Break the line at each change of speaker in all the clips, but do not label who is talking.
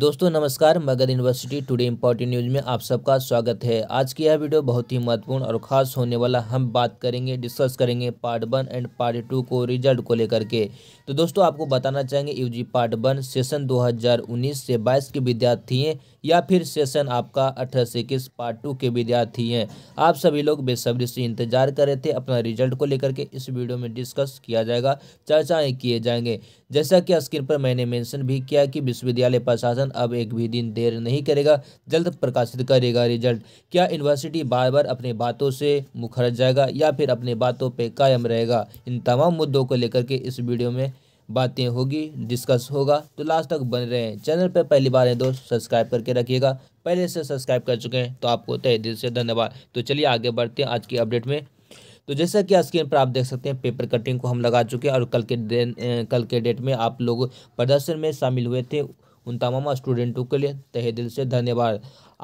दोस्तों नमस्कार Magadh university today important news में आप सबका स्वागत है आज की यह वीडियो बहुत ही महत्वपूर्ण और ख़ास होने वाला हम बात करेंगे डिस्कस करेंगे part one and part two को रिजल्ट को लेकर के तो दोस्तों आपको बताना चाहेंगे यूजी पार्ट वन सेशन 2019 से 22 के विद्यार्थी या फिर सेशन आपका अठारह से इक्कीस पार्ट टू के विद्यार्थी हैं आप सभी लोग बेसब्री से इंतजार कर रहे थे अपना रिजल्ट को लेकर के इस वीडियो में डिस्कस किया जाएगा चर्चाएँ किए जाएंगे जैसा कि स्क्रीन पर मैंने मेंशन भी किया कि विश्वविद्यालय प्रशासन अब एक भी दिन देर नहीं करेगा जल्द प्रकाशित करेगा रिजल्ट क्या यूनिवर्सिटी बार बार अपने बातों से मुखर जाएगा या फिर अपने बातों पर कायम रहेगा इन तमाम मुद्दों को लेकर के इस वीडियो में बातें होगी डिस्कस होगा तो लास्ट तक बने रहें चैनल पर पहली बार है दोस्त सब्सक्राइब करके रखिएगा पहले से सब्सक्राइब कर चुके हैं तो आपको तय दिल से धन्यवाद तो चलिए आगे बढ़ते हैं आज की अपडेट में तो जैसा कि स्क्रीन पर आप देख सकते हैं पेपर कटिंग को हम लगा चुके हैं और कल के दिन कल के डेट में आप लोग प्रदर्शन में शामिल हुए थे उन तमाम स्टूडेंटों के लिए तहे दिल से धन्यवाद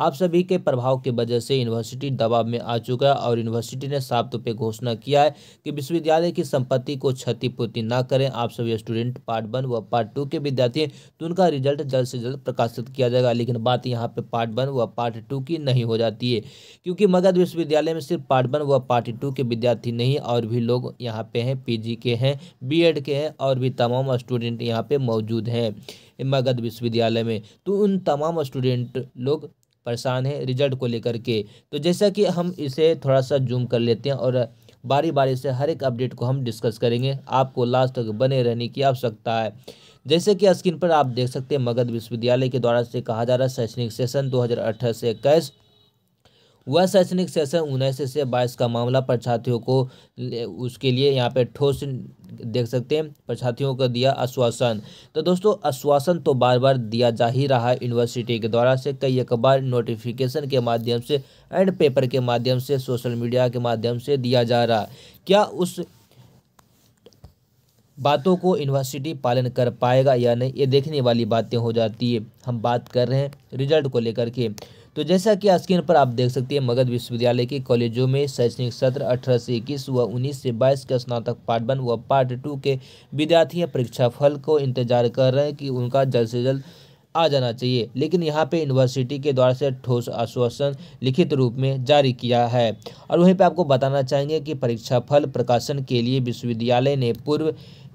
आप सभी के प्रभाव की वजह से यूनिवर्सिटी दबाव में आ चुका है और यूनिवर्सिटी ने साफ तौर पर घोषणा किया है कि विश्वविद्यालय की संपत्ति को क्षतिपूर्ति ना करें आप सभी स्टूडेंट पार्ट वन व पार्ट टू के विद्यार्थी हैं तो उनका रिजल्ट जल्द से जल्द प्रकाशित किया जाएगा लेकिन बात यहाँ पर पार्ट वन व पार्ट टू की नहीं हो जाती है क्योंकि मगध विश्वविद्यालय में सिर्फ पार्ट वन व पार्ट टू के विद्यार्थी नहीं और भी लोग यहाँ पे हैं पी के हैं बी के हैं और भी तमाम स्टूडेंट यहाँ पे मौजूद हैं मगध विश्वविद्यालय में तो उन तमाम स्टूडेंट लोग परेशान है रिजल्ट को लेकर के तो जैसा कि हम इसे थोड़ा सा जूम कर लेते हैं और बारी बारी से हर एक अपडेट को हम डिस्कस करेंगे आपको लास्ट तक बने रहने की आवश्यकता है जैसे कि स्क्रीन पर आप देख सकते हैं मगध विश्वविद्यालय के द्वारा से कहा जा रहा है शैक्षणिक सेशन दो से इक्कीस वह शैक्षणिक सेशन उन्नीस से बाईस का मामला परीक्षार्थियों को उसके लिए यहाँ पे ठोस देख सकते हैं परीक्षार्थियों को दिया आश्वासन तो दोस्तों आश्वासन तो बार बार दिया जा ही रहा है यूनिवर्सिटी के द्वारा से कई अखबार नोटिफिकेशन के माध्यम से एंड पेपर के माध्यम से सोशल मीडिया के माध्यम से दिया जा रहा क्या उस बातों को यूनिवर्सिटी पालन कर पाएगा या नहीं ये देखने वाली बातें हो जाती है हम बात कर रहे हैं रिजल्ट को लेकर के तो जैसा कि स्क्रीन पर आप देख सकते हैं मगध विश्वविद्यालय के कॉलेजों में शैक्षणिक सत्र अठारह से इक्कीस व उन्नीस से बाईस के स्नातक पार्ट वन व पार्ट टू के विद्यार्थी परीक्षा फल को इंतजार कर रहे हैं कि उनका जल्द से जल्द आ जाना चाहिए लेकिन यहाँ पे यूनिवर्सिटी के द्वारा से ठोस आश्वासन लिखित रूप में जारी किया है और वहीं पे आपको बताना चाहेंगे कि परीक्षा फल प्रकाशन के लिए विश्वविद्यालय ने पूर्व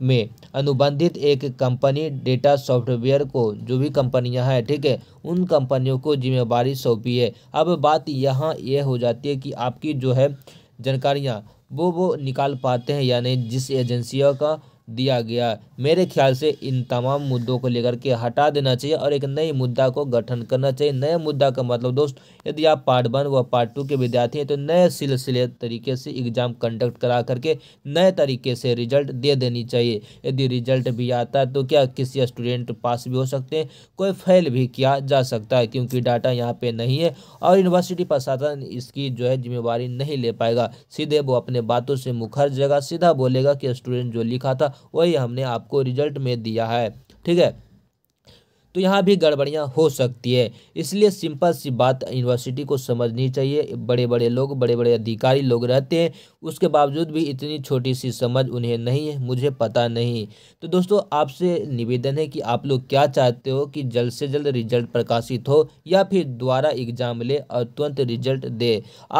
में अनुबंधित एक कंपनी डेटा सॉफ्टवेयर को जो भी कंपनियां हैं ठीक है उन कंपनियों को जिम्मेवारी सौंपी है अब बात यहाँ यह यह हो जाती है कि आपकी जो है जानकारियाँ वो वो निकाल पाते हैं यानी जिस एजेंसियों का दिया गया मेरे ख्याल से इन तमाम मुद्दों को लेकर के हटा देना चाहिए और एक नए मुद्दा को गठन करना चाहिए नए मुद्दा का मतलब दोस्त यदि आप पार्ट वन व पार्ट टू के विद्यार्थी हैं तो नए सिलसिले तरीके से एग्ज़ाम कंडक्ट करा करके नए तरीके से रिजल्ट दे देनी चाहिए यदि रिजल्ट भी आता है तो क्या किसी स्टूडेंट पास भी हो सकते हैं कोई फेल भी किया जा सकता है क्योंकि डाटा यहाँ पर नहीं है और यूनिवर्सिटी प्रशासन इसकी जो है जिम्मेवारी नहीं ले पाएगा सीधे वो अपने बातों से मुखर जाएगा सीधा बोलेगा कि स्टूडेंट जो लिखा था वही हमने आपको रिजल्ट में दिया है ठीक है तो यहाँ भी गड़बड़ियाँ हो सकती है इसलिए सिंपल सी बात यूनिवर्सिटी को समझनी चाहिए बड़े बड़े लोग बड़े बड़े अधिकारी लोग रहते हैं उसके बावजूद भी इतनी छोटी सी समझ उन्हें नहीं है मुझे पता नहीं तो दोस्तों आपसे निवेदन है कि आप लोग क्या चाहते हो कि जल्द से जल्द रिजल्ट प्रकाशित हो या फिर दोबारा एग्जाम ले और तुरंत रिजल्ट दे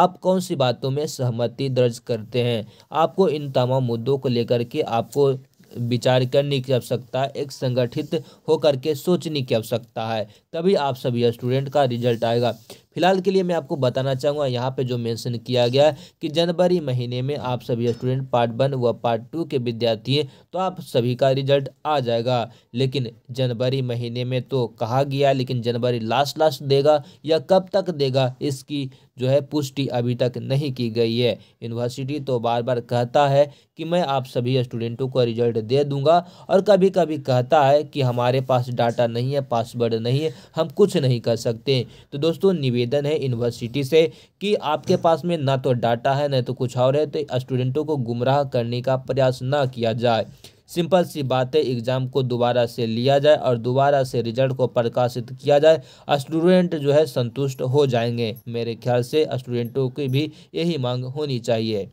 आप कौन सी बातों में सहमति दर्ज करते हैं आपको इन तमाम मुद्दों को लेकर के आपको विचार करने की आवश्यकता एक संगठित होकर के सोचने की आवश्यकता है तभी आप सभी स्टूडेंट का रिजल्ट आएगा फिलहाल के लिए मैं आपको बताना चाहूँगा यहाँ पे जो मेंशन किया गया है कि जनवरी महीने में आप सभी स्टूडेंट पार्ट वन व पार्ट टू के विद्यार्थी हैं तो आप सभी का रिजल्ट आ जाएगा लेकिन जनवरी महीने में तो कहा गया लेकिन जनवरी लास्ट लास्ट देगा या कब तक देगा इसकी जो है पुष्टि अभी तक नहीं की गई है यूनिवर्सिटी तो बार बार कहता है कि मैं आप सभी स्टूडेंटों को रिजल्ट दे दूंगा और कभी कभी कहता है कि हमारे पास डाटा नहीं है पासवर्ड नहीं है हम कुछ नहीं कर सकते तो दोस्तों निवेदन निवेदन है यूनिवर्सिटी से कि आपके पास में ना तो डाटा है ना तो कुछ और है तो स्टूडेंटों को गुमराह करने का प्रयास ना किया जाए सिंपल सी बात है एग्ज़ाम को दोबारा से लिया जाए और दोबारा से रिजल्ट को प्रकाशित किया जाए स्टूडेंट जो है संतुष्ट हो जाएंगे मेरे ख्याल से स्टूडेंटों की भी यही मांग होनी चाहिए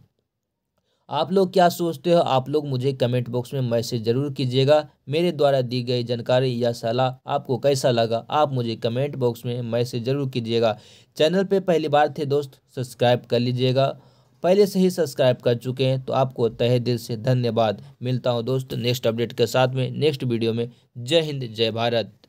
आप लोग क्या सोचते हो आप लोग मुझे कमेंट बॉक्स में मैसेज जरूर कीजिएगा मेरे द्वारा दी गई जानकारी या सलाह आपको कैसा लगा आप मुझे कमेंट बॉक्स में मैसेज जरूर कीजिएगा चैनल पे पहली बार थे दोस्त सब्सक्राइब कर लीजिएगा पहले से ही सब्सक्राइब कर चुके हैं तो आपको तहे दिल से धन्यवाद मिलता हूँ दोस्त नेक्स्ट अपडेट के साथ में नेक्स्ट वीडियो में जय हिंद जय भारत